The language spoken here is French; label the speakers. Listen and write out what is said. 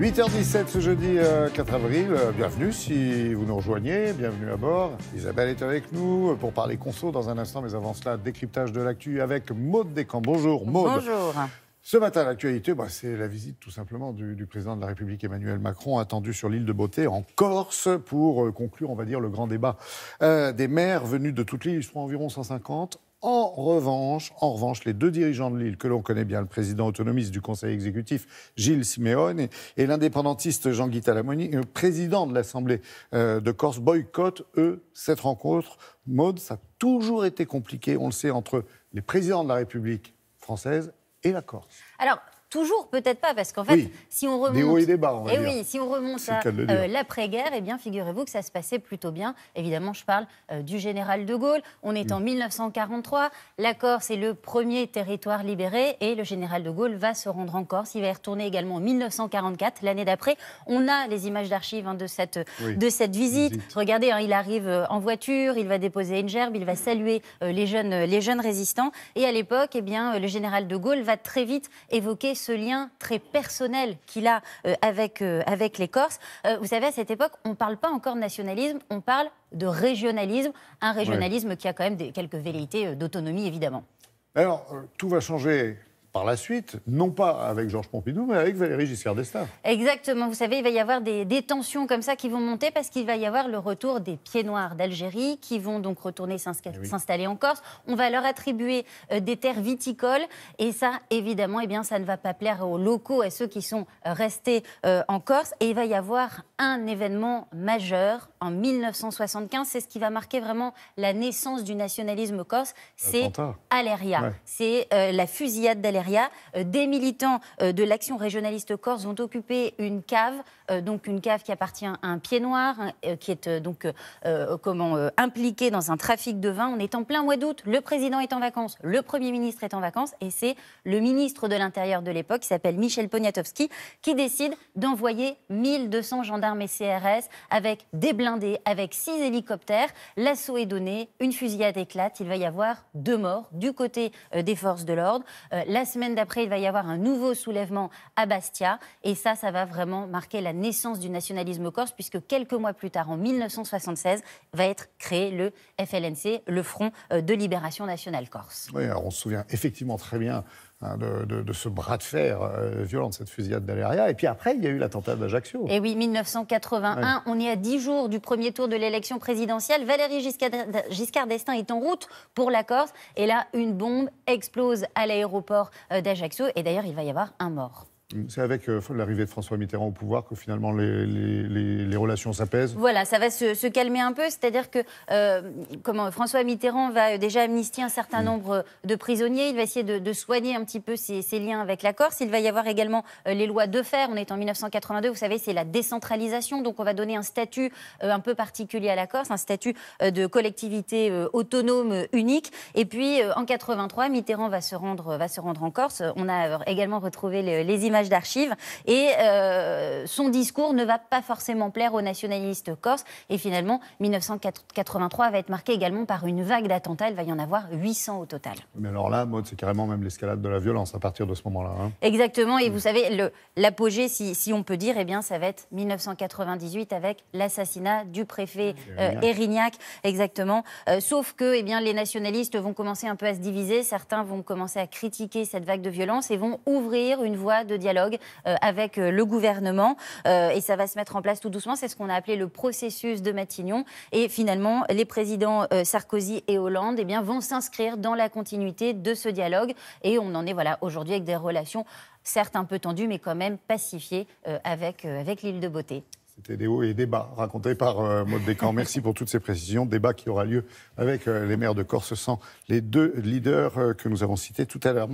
Speaker 1: 8h17 ce jeudi 4 euh, avril, euh, bienvenue si vous nous rejoignez, bienvenue à bord. Isabelle est avec nous euh, pour parler conso dans un instant, mais avant cela, décryptage de l'actu avec Maude Descamps. Bonjour Maude. Bonjour. Ce matin, l'actualité, bah, c'est la visite tout simplement du, président de la République Emmanuel Macron attendu sur l'île de Beauté en Corse pour conclure, on va dire, le grand débat. des maires venus de toute l'île, ils environ 150, en revanche, en revanche, les deux dirigeants de l'île que l'on connaît bien, le président autonomiste du Conseil exécutif Gilles Simeone et, l'indépendantiste Jean-Guy Talamoni, président de l'Assemblée euh, de Corse, boycottent eux cette rencontre. Mode, ça a toujours été compliqué, on le sait, entre les présidents de la République française et la Corse.
Speaker 2: Toujours, peut-être pas, parce qu'en fait, si on remonte. si on remonte à euh, l'après-guerre, eh bien, figurez-vous que ça se passait plutôt bien. Évidemment, je parle euh, du général de Gaulle. On est en 1943. La Corse est le premier territoire libéré et le général de Gaulle va se rendre en Corse. Il va y retourner également en 1944, l'année d'après. On a les images d'archives hein, de, cette, de cette visite. Regardez, hein, il arrive euh, en voiture, il va déposer une gerbe, il va saluer les, jeunes, les jeunes résistants. Et à l'époque, eh bien, le général de Gaulle va très vite évoquer ce lien très personnel qu'il a euh, avec, euh, avec les Corses. Euh, vous savez, à cette époque, on ne parle pas encore de nationalisme, on parle de régionalisme, un régionalisme qui a quand même quelques velléités d'autonomie, évidemment.
Speaker 1: Alors, tout va changer par la suite, non pas avec Georges Pompidou, mais avec Valérie Giscard d'Estaing.
Speaker 2: Exactement. Vous savez, il va y avoir des, tensions comme ça qui vont monter parce qu'il va y avoir le retour des pieds noirs d'Algérie qui vont donc retourner eh s'installer en Corse. On va leur attribuer euh, des terres viticoles et ça, évidemment, et eh bien, ça ne va pas plaire aux locaux, à ceux qui sont euh, restés euh, en Corse. Et il va y avoir un événement majeur en 1975. C'est ce qui va marquer vraiment la naissance du nationalisme corse. C'est Aléria. C'est la fusillade d'Aléria euh, des militants euh, de l'action régionaliste corse ont occupé une cave, euh, donc une cave qui appartient à un pied noir, hein, qui est donc comment impliqué dans un trafic de vin. On est en plein mois d'août, le président est en vacances, le premier ministre est en vacances, et c'est le ministre de l'Intérieur de l'époque, qui s'appelle Michel Poniatowski, qui décide d'envoyer 1200 gendarmes et CRS avec des blindés, avec six hélicoptères. L'assaut est donné, une fusillade éclate, il va y avoir deux morts du côté des forces de l'ordre semaine d'après, il va y avoir un nouveau soulèvement à Bastia. Et ça, ça va vraiment marquer la naissance du nationalisme corse, puisque quelques mois plus tard, en 1976, va être créé le FLNC, le Front euh, de Libération Nationale Corse.
Speaker 1: Oui, alors on se souvient effectivement très bien Hein, de, ce bras de fer euh, violent, de cette fusillade d'Aléria. Et puis après, il y a eu l'attentat d'Ajaccio. Et
Speaker 2: eh oui, 1981, on est à 10 jours du premier tour de l'élection présidentielle. Valérie Giscard d'Estaing est en route pour la Corse. Et là, une bombe explose à l'aéroport euh, d'Ajaccio. Et d'ailleurs, il va y avoir un mort.
Speaker 1: Mm. C'est avec euh, l'arrivée de François Mitterrand au pouvoir que finalement les, relations s'apaisent.
Speaker 2: Voilà, ça va se, calmer un peu, c'est-à-dire que euh, François Mitterrand va déjà amnistier un certain mm. nombre de prisonniers, il va essayer de, soigner un petit peu ses, liens avec la Corse, il va y avoir également euh, les lois de fer, on est en 1982, vous savez, c'est la décentralisation, donc on va donner un statut un peu particulier à la Corse, un statut de collectivité autonome unique, et puis en 83, Mitterrand va se rendre, va se rendre en Corse, on a également retrouvé les images d'archives. Et euh, son discours ne va pas forcément plaire aux nationalistes corses. Et finalement, 1983 va être marqué également par une vague d'attentats. Il va y en avoir 800 au total.
Speaker 1: Mais alors là, mode, c'est carrément même l'escalade de la violence à partir de ce moment-là. Hein.
Speaker 2: Exactement. Et vous savez, l'apogée, si, si, on peut dire, et eh bien, ça va être 1998 avec l'assassinat du préfet Erignac euh, Exactement. Euh, sauf que eh bien, les nationalistes vont commencer un peu à se diviser. Certains vont commencer à critiquer cette vague de violence et vont ouvrir une voie de dialogue dialogue euh, avec euh, le gouvernement. Euh, et ça va se mettre en place tout doucement. C'est ce qu'on a appelé le processus de Matignon. Et finalement, les présidents Sarkozy et Hollande eh bien, vont s'inscrire dans la continuité de ce dialogue. Et on en est voilà, aujourd'hui avec des relations certes un peu tendues, mais quand même pacifiées avec, avec l'île de Beauté.
Speaker 1: C'était des hauts et des bas racontés par Maud Descamps. Merci pour toutes ces précisions. Débat qui aura lieu avec les maires de Corse sans les deux leaders que nous avons cités tout à l'heure.